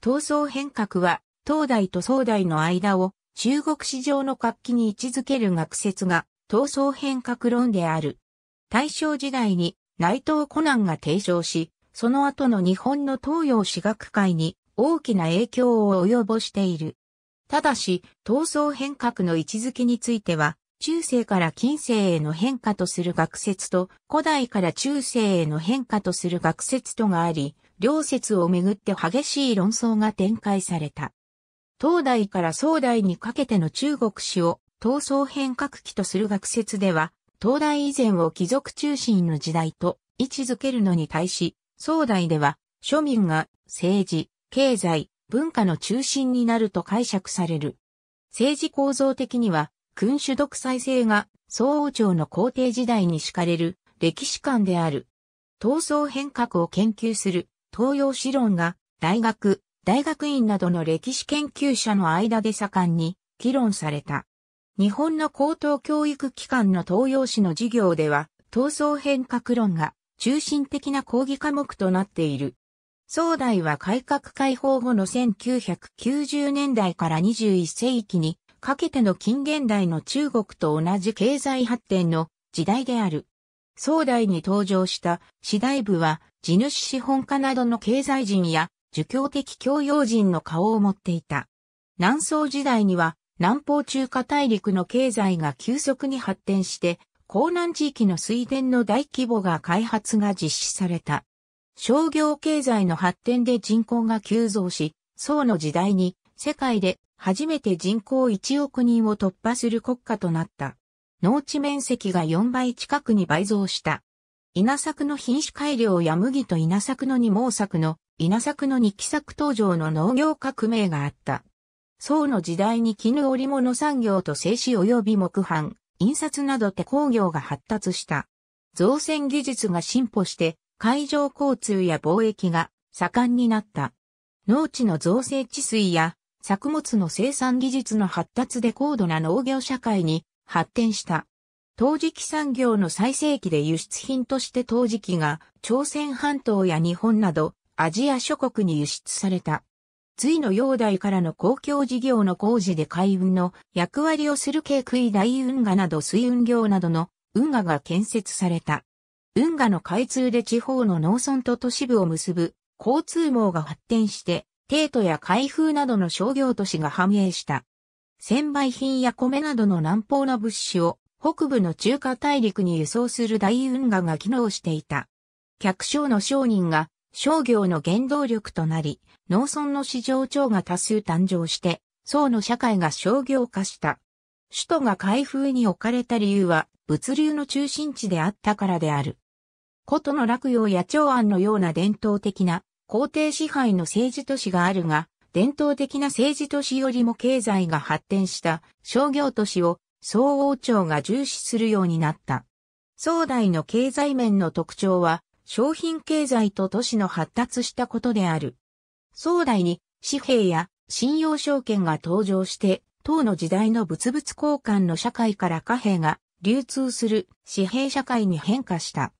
闘争変革は、東大と総大の間を中国史上の活気に位置づける学説が、闘争変革論である。大正時代に内藤コナンが提唱し、その後の日本の東洋史学界に大きな影響を及ぼしている。ただし、闘争変革の位置づけについては、中世から近世への変化とする学説と、古代から中世への変化とする学説とがあり、両説をめぐって激しい論争が展開された。東大から宋大にかけての中国史を闘争変革期とする学説では、東大以前を貴族中心の時代と位置づけるのに対し、宋大では庶民が政治、経済、文化の中心になると解釈される。政治構造的には、君主独裁制が宋王朝の皇帝時代に敷かれる歴史観である。闘争変革を研究する東洋史論が大学、大学院などの歴史研究者の間で盛んに議論された。日本の高等教育機関の東洋史の授業では、闘争変革論が中心的な講義科目となっている。壮大は改革開放後の1990年代から21世紀にかけての近現代の中国と同じ経済発展の時代である。壮大に登場した次第部は地主資本家などの経済人や、儒教的教養人の顔を持っていた。南宋時代には、南方中華大陸の経済が急速に発展して、江南地域の水田の大規模が開発が実施された。商業経済の発展で人口が急増し、宋の時代に世界で初めて人口1億人を突破する国家となった。農地面積が4倍近くに倍増した。稲作の品種改良や麦と稲作の二毛作の稲作の二期作登場の農業革命があった。宋の時代に絹織物産業と製紙及び木版、印刷など手工業が発達した。造船技術が進歩して、海上交通や貿易が盛んになった。農地の造成治水や作物の生産技術の発達で高度な農業社会に発展した。陶磁器産業の最盛期で輸出品として陶磁器が朝鮮半島や日本などアジア諸国に輸出された。隋の煬代からの公共事業の工事で海運の役割をする軽杭大運河など水運業などの運河が建設された。運河の開通で地方の農村と都市部を結ぶ交通網が発展して、帝都や開封などの商業都市が繁栄した。専売品や米などの南方の物資を北部の中華大陸に輸送する大運河が機能していた。客商の商人が商業の原動力となり、農村の市場長が多数誕生して、宋の社会が商業化した。首都が開封に置かれた理由は、物流の中心地であったからである。古都の落葉や長安のような伝統的な皇帝支配の政治都市があるが、伝統的な政治都市よりも経済が発展した商業都市を総王朝が重視するようになった。宋代の経済面の特徴は、商品経済と都市の発達したことである。宋代に紙幣や信用証券が登場して、唐の時代の物々交換の社会から貨幣が流通する紙幣社会に変化した。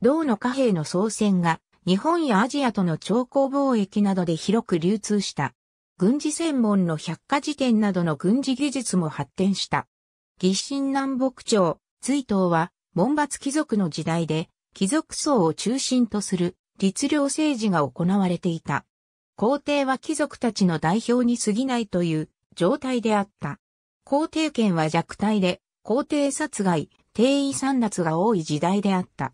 銅の貨幣の総選が日本やアジアとの長高貿易などで広く流通した。軍事専門の百科事典などの軍事技術も発展した。義神南北朝、隋悼は、門閥貴族の時代で、貴族層を中心とする、律令政治が行われていた。皇帝は貴族たちの代表に過ぎないという状態であった。皇帝権は弱体で、皇帝殺害、帝位散奪が多い時代であった。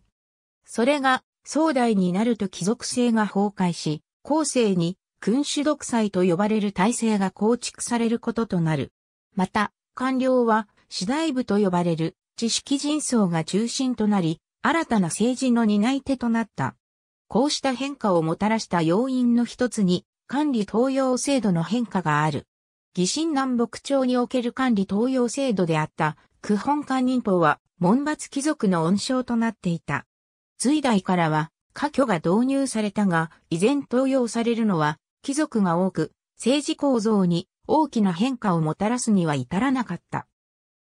それが、壮大になると貴族性が崩壊し、後世に君主独裁と呼ばれる体制が構築されることとなる。また、官僚は次第部と呼ばれる知識人層が中心となり、新たな政治の担い手となった。こうした変化をもたらした要因の一つに、管理東洋制度の変化がある。疑心南北朝における管理東洋制度であった、区本官人法は、門閥貴族の温床となっていた。隋代からは、科挙が導入されたが、依然登用されるのは、貴族が多く、政治構造に大きな変化をもたらすには至らなかった。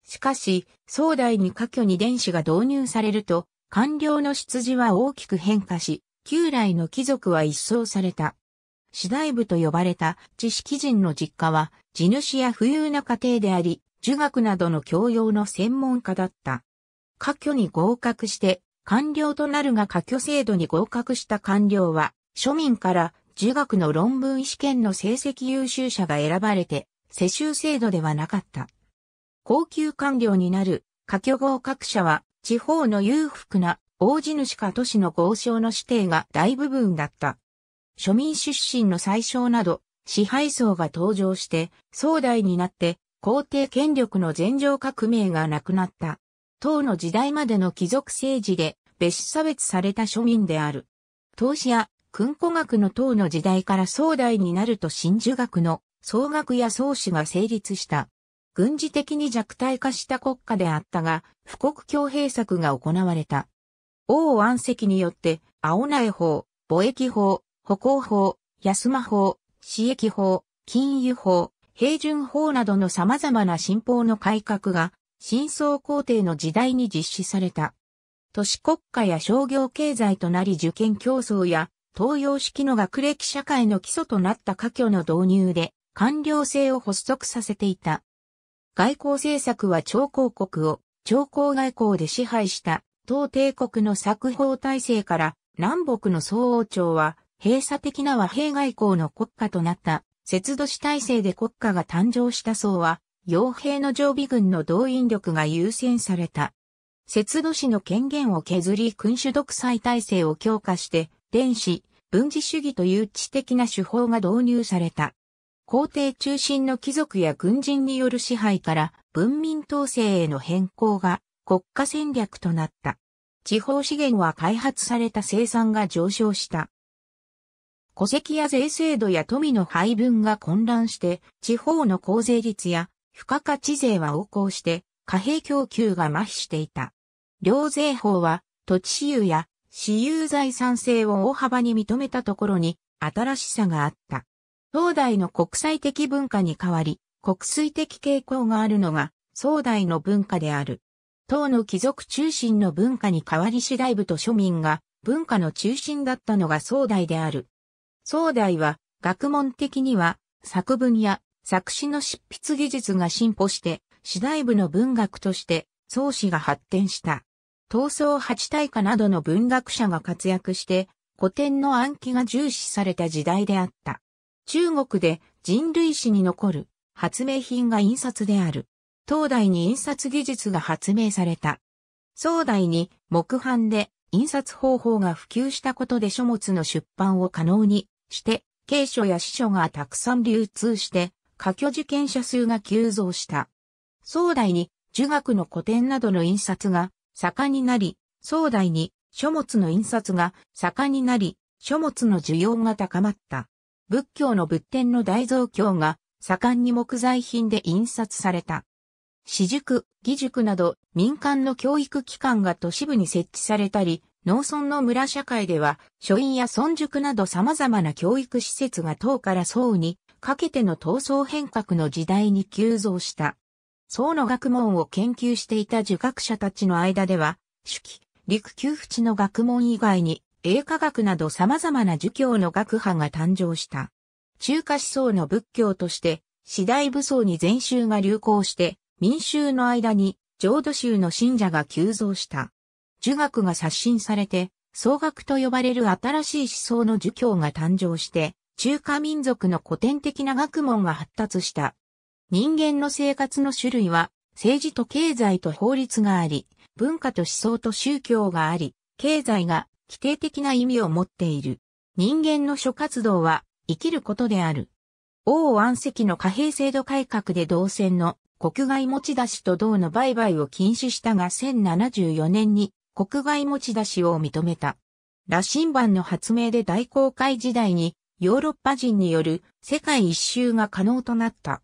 しかし、壮大に科挙に電子が導入されると、官僚の出自は大きく変化し、旧来の貴族は一掃された。次第部と呼ばれた知識人の実家は、地主や富裕な家庭であり、儒学などの教養の専門家だった。科挙に合格して、官僚となるが科挙制度に合格した官僚は、庶民から儒学の論文試験の成績優秀者が選ばれて、世襲制度ではなかった。高級官僚になる、下居合格者は、地方の裕福な大地主か都市の豪商の指定が大部分だった。庶民出身の最小など、支配層が登場して、壮大になって、皇帝権力の前上革命がなくなった。唐の時代までの貴族政治で、別種差別された庶民である。投資や、訓古学の唐の時代から壮大になると真珠学の、総学や創始が成立した。軍事的に弱体化した国家であったが、富国強兵策が行われた。王安石によって、青苗法、貿易法、歩行法、安間法、私益法、金融法、平準法などの様々な新法の改革が、新総皇帝の時代に実施された。都市国家や商業経済となり受験競争や、東洋式の学歴社会の基礎となった科挙の導入で、官僚制を発足させていた。外交政策は朝貢国を朝貢外交で支配した東帝国の作法体制から南北の総王朝は閉鎖的な和平外交の国家となった節度市体制で国家が誕生した層は傭兵の常備軍の動員力が優先された。節度市の権限を削り君主独裁体制を強化して、電子、軍事主義という知的な手法が導入された。皇帝中心の貴族や軍人による支配から文民統制への変更が国家戦略となった。地方資源は開発された生産が上昇した。戸籍や税制度や富の配分が混乱して、地方の高税率や付加価値税は横行して、貨幣供給が麻痺していた。両税法は土地私有や私有財産制を大幅に認めたところに新しさがあった。東大の国際的文化に代わり、国粋的傾向があるのが、壮大の文化である。唐の貴族中心の文化に代わり次第部と庶民が文化の中心だったのが壮大である。壮大は学問的には作文や作詞の執筆技術が進歩して次第部の文学として創始が発展した。闘争八大家などの文学者が活躍して古典の暗記が重視された時代であった。中国で人類史に残る発明品が印刷である。東大に印刷技術が発明された。宋代に木版で印刷方法が普及したことで書物の出版を可能にして、経書や司書がたくさん流通して、科挙受験者数が急増した。宋代に儒学の古典などの印刷が盛んになり、宋代に書物の印刷が盛んになり、書物の需要が高まった。仏教の仏典の大蔵経が盛んに木材品で印刷された。私塾、義塾など民間の教育機関が都市部に設置されたり、農村の村社会では、書院や村塾など様々な教育施設が唐から宋にかけての闘争変革の時代に急増した。宋の学問を研究していた儒学者たちの間では、手記、陸級淵の学問以外に、英科学など様々な儒教の学派が誕生した。中華思想の仏教として、次第武装に禅宗が流行して、民衆の間に浄土宗の信者が急増した。儒学が刷新されて、総学と呼ばれる新しい思想の儒教が誕生して、中華民族の古典的な学問が発達した。人間の生活の種類は、政治と経済と法律があり、文化と思想と宗教があり、経済が否定的な意味を持っている。人間の諸活動は生きることである。王安石の貨幣制度改革で銅線の国外持ち出しと銅の売買を禁止したが1074年に国外持ち出しを認めた。羅針盤の発明で大航海時代にヨーロッパ人による世界一周が可能となった。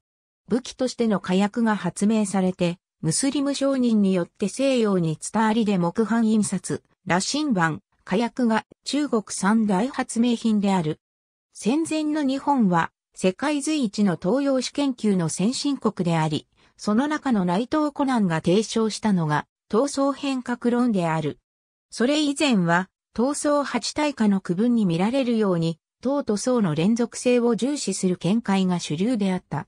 武器としての火薬が発明されて、ムスリム商人によって西洋に伝わりで木版印刷、羅針盤、火薬が中国三大発明品である。戦前の日本は世界随一の東洋史研究の先進国であり、その中の内藤コナンが提唱したのが闘争変革論である。それ以前は闘争八大化の区分に見られるように、党と層の連続性を重視する見解が主流であった。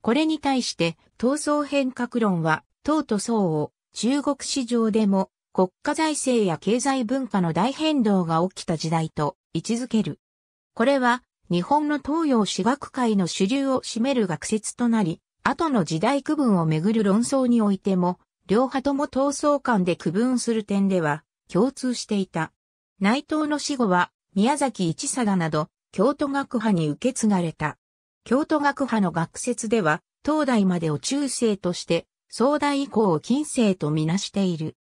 これに対して、闘争変革論は、党と層を中国市場でも国家財政や経済文化の大変動が起きた時代と位置づける。これは日本の東洋史学界の主流を占める学説となり、後の時代区分をめぐる論争においても、両派とも闘争間で区分する点では共通していた。内藤の死後は宮崎一貞など京都学派に受け継がれた。京都学派の学説では、東大までを中世として、総大以降を近世とみなしている。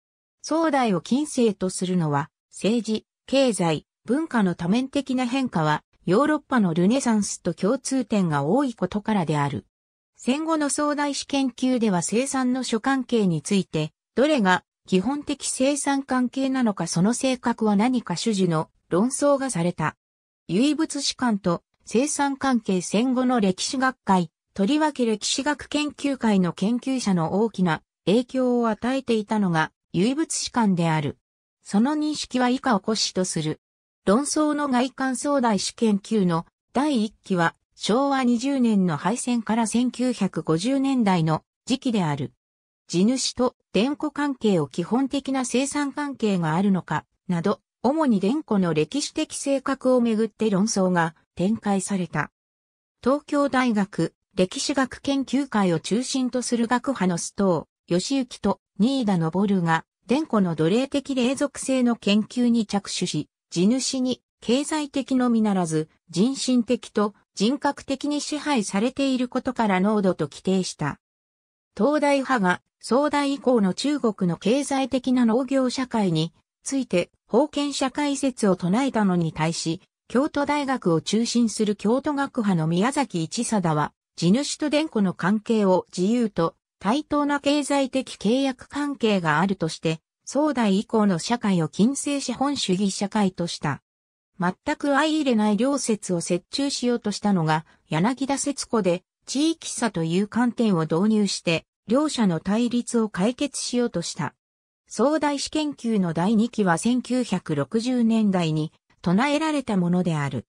壮大を近世とするのは、政治、経済、文化の多面的な変化は、ヨーロッパのルネサンスと共通点が多いことからである。戦後の壮大史研究では生産の諸関係について、どれが基本的生産関係なのかその性格は何か主事の論争がされた。唯物史観と生産関係戦後の歴史学会、とりわけ歴史学研究会の研究者の大きな影響を与えていたのが唯物史観である。その認識は以下を骨子とする。論争の外観総大史研究の第1期は昭和20年の敗戦から1950年代の時期である。地主と伝庫関係を基本的な生産関係があるのか、など、主に伝庫の歴史的性格をめぐって論争が展開された。東京大学歴史学研究会を中心とする学派のストー。義行と新田昇が、伝子の奴隷的霊属性の研究に着手し、地主に経済的のみならず、人身的と人格的に支配されていることから濃度と規定した。東大派が壮大以降の中国の経済的な農業社会について封建社会説を唱えたのに対し、京都大学を中心する京都学派の宮崎一貞は、地主と伝子の関係を自由と対等な経済的契約関係があるとして、宋代以降の社会を近世資本主義社会とした。全く相入れない両説を折衷しようとしたのが、柳田節子で、地域差という観点を導入して、両者の対立を解決しようとした。壮大史研究の第2期は1960年代に唱えられたものである。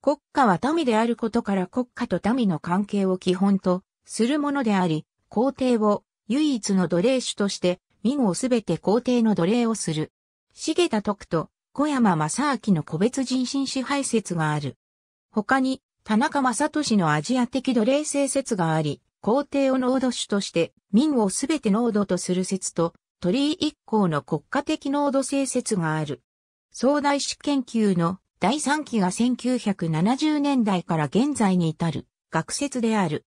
国家は民であることから国家と民の関係を基本とするものであり、皇帝を唯一の奴隷主として、民をすべて皇帝の奴隷をする。重田徳と小山正明の個別人身支配説がある。他に、田中正俊のアジア的奴隷制説があり、皇帝を濃度主として、民をすべて濃度とする説と、鳥居一行の国家的濃度性説がある。総大史研究の第3期が1970年代から現在に至る学説である。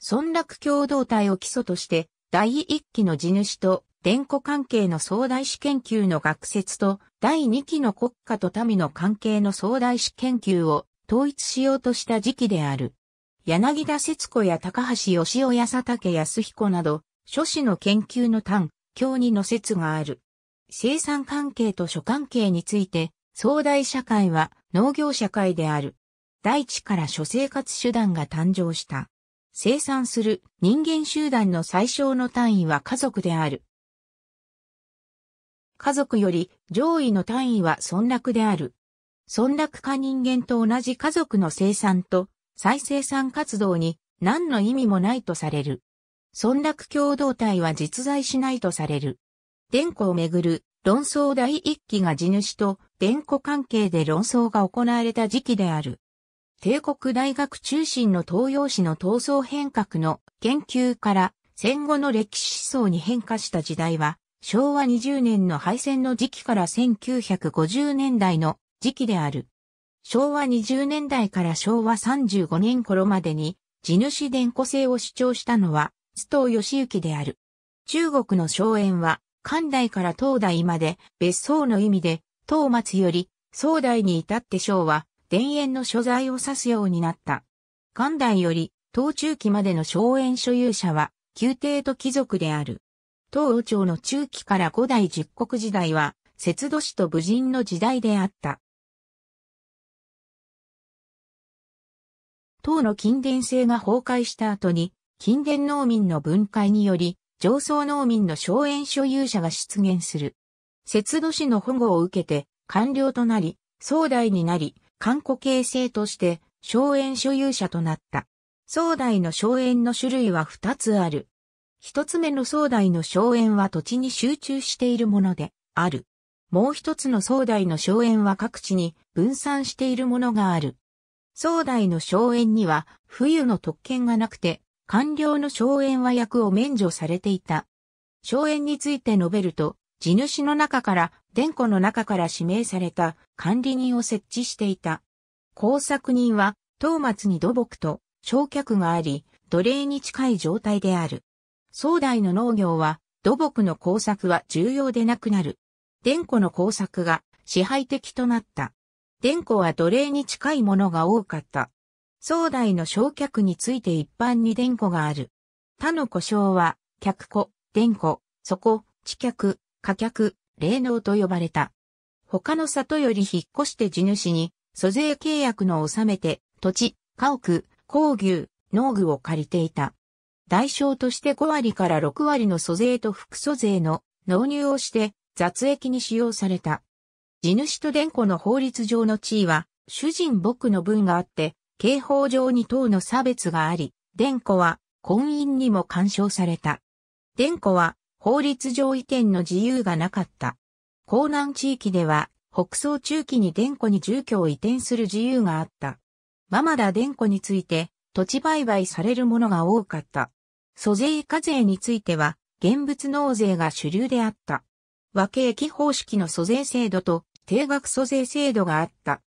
村落共同体を基礎として、第1期の地主と、伝古関係の総大史研究の学説と、第2期の国家と民の関係の総大史研究を統一しようとした時期である。柳田節子や高橋義雄や佐竹康彦など、諸子の研究の単、教にの説がある。生産関係と諸関係について、総大社会は農業社会である。大地から諸生活手段が誕生した。生産する人間集団の最小の単位は家族である。家族より上位の単位は村落である。村落化人間と同じ家族の生産と再生産活動に何の意味もないとされる。村落共同体は実在しないとされる。伝庫をめぐる論争第一期が地主と伝庫関係で論争が行われた時期である。帝国大学中心の東洋史の闘争変革の研究から戦後の歴史思想に変化した時代は、昭和20年の敗戦の時期から1950年代の時期である。昭和20年代から昭和35年頃までに、地主伝古性を主張したのは、須藤義行である。中国の荘園は、関代から東大まで、別荘の意味で、東末より、壮代に至って昭和、田園の所在を指すようになった。元代より、当中期までの荘園所有者は、宮廷と貴族である。当王朝の中期から五代十国時代は、節度市と武人の時代であった。当の近伝制が崩壊した後に、近伝農民の分解により、上層農民の荘園所有者が出現する。節度市の保護を受けて、官僚となり、総代になり、漢古形成として荘園所有者となった。壮大の荘園の種類は二つある。一つ目の壮大の荘園は土地に集中しているものである。もう一つの壮大の荘園は各地に分散しているものがある。壮大の荘園には冬の特権がなくて、官僚の荘園は役を免除されていた。荘園について述べると、地主の中から伝庫の中から指名された管理人を設置していた。工作人は、東松に土木と焼却があり、奴隷に近い状態である。壮大の農業は、土木の工作は重要でなくなる。伝庫の工作が支配的となった。伝庫は奴隷に近いものが多かった。壮大の焼却について一般に伝庫がある。他の故障は、客庫、伝庫、底、地客、下客、霊能と呼ばれた。他の里より引っ越して地主に、租税契約の納めて、土地、家屋、工牛、農具を借りていた。代償として5割から6割の租税と副租税の納入をして雑益に使用された。地主と伝子の法律上の地位は主人僕の分があって、刑法上に等の差別があり、伝子は婚姻にも干渉された。伝子は法律上移転の自由がなかった。江南地域では、北総中期に伝庫に住居を移転する自由があった。ママダ伝庫について、土地売買されるものが多かった。租税課税については、現物納税が主流であった。和景気方式の租税制度と定額租税制度があった。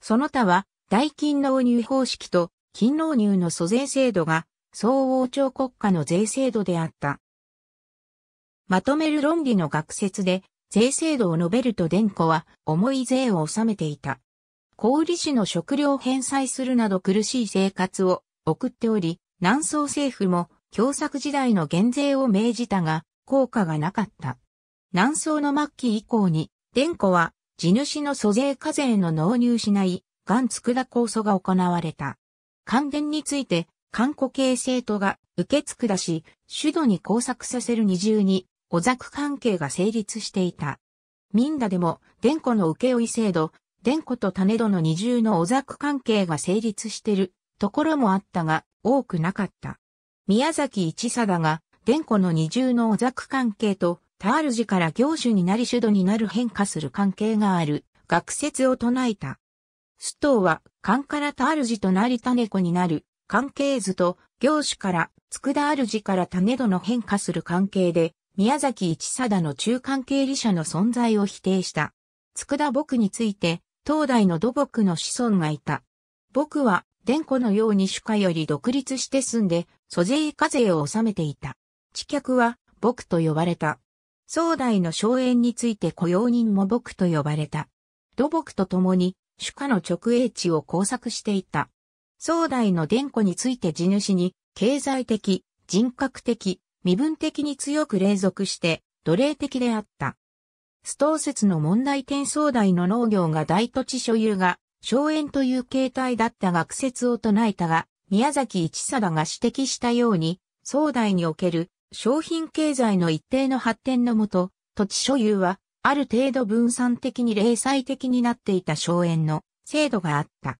その他は、大金納入方式と金納入の租税制度が、総王朝国家の税制度であった。まとめる論理の学説で、税制度を述べると伝子は重い税を納めていた。小売市の食料返済するなど苦しい生活を送っており、南宋政府も共作時代の減税を命じたが、効果がなかった。南宋の末期以降に、伝子は地主の租税課税の納入しない、元佃構想が行われた。関電について、韓国系政党が受け付だし、主導に工作させる二重に、おざく関係が成立していた。民田でも、伝子の受け負い制度、伝子と種戸の二重のおざく関係が成立してるところもあったが、多くなかった。宮崎一貞が、伝子の二重のおざく関係と、タール時から行主になり主度になる変化する関係がある、学説を唱えた。須藤は、勘からタール時となり種子になる、関係図と、行主から、佃主から種戸の変化する関係で、宮崎一貞の中間経理者の存在を否定した。佃僕について、東大の土木の子孫がいた。僕は、伝子のように主家より独立して住んで、租税課税を納めていた。知客は、僕と呼ばれた。壮大の荘園について雇用人も僕と呼ばれた。土木と共に、主家の直営地を工作していた。壮大の伝子について地主に、経済的、人格的、身分的に強く冷属して奴隷的であった。ストー説の問題点壮大の農業が大土地所有が、荘園という形態だった学説を唱えたが、宮崎一貞が指摘したように、壮大における商品経済の一定の発展のもと、土地所有は、ある程度分散的に零細的になっていた荘園の制度があった。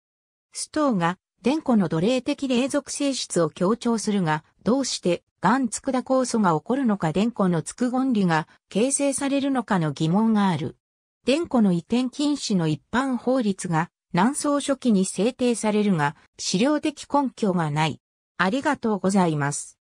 ストーが、伝古の奴隷的冷属性質を強調するが、どうしてガンツクダ酵素が起こるのか電子のつくンリが形成されるのかの疑問がある。電子の移転禁止の一般法律が南宋初期に制定されるが、資料的根拠がない。ありがとうございます。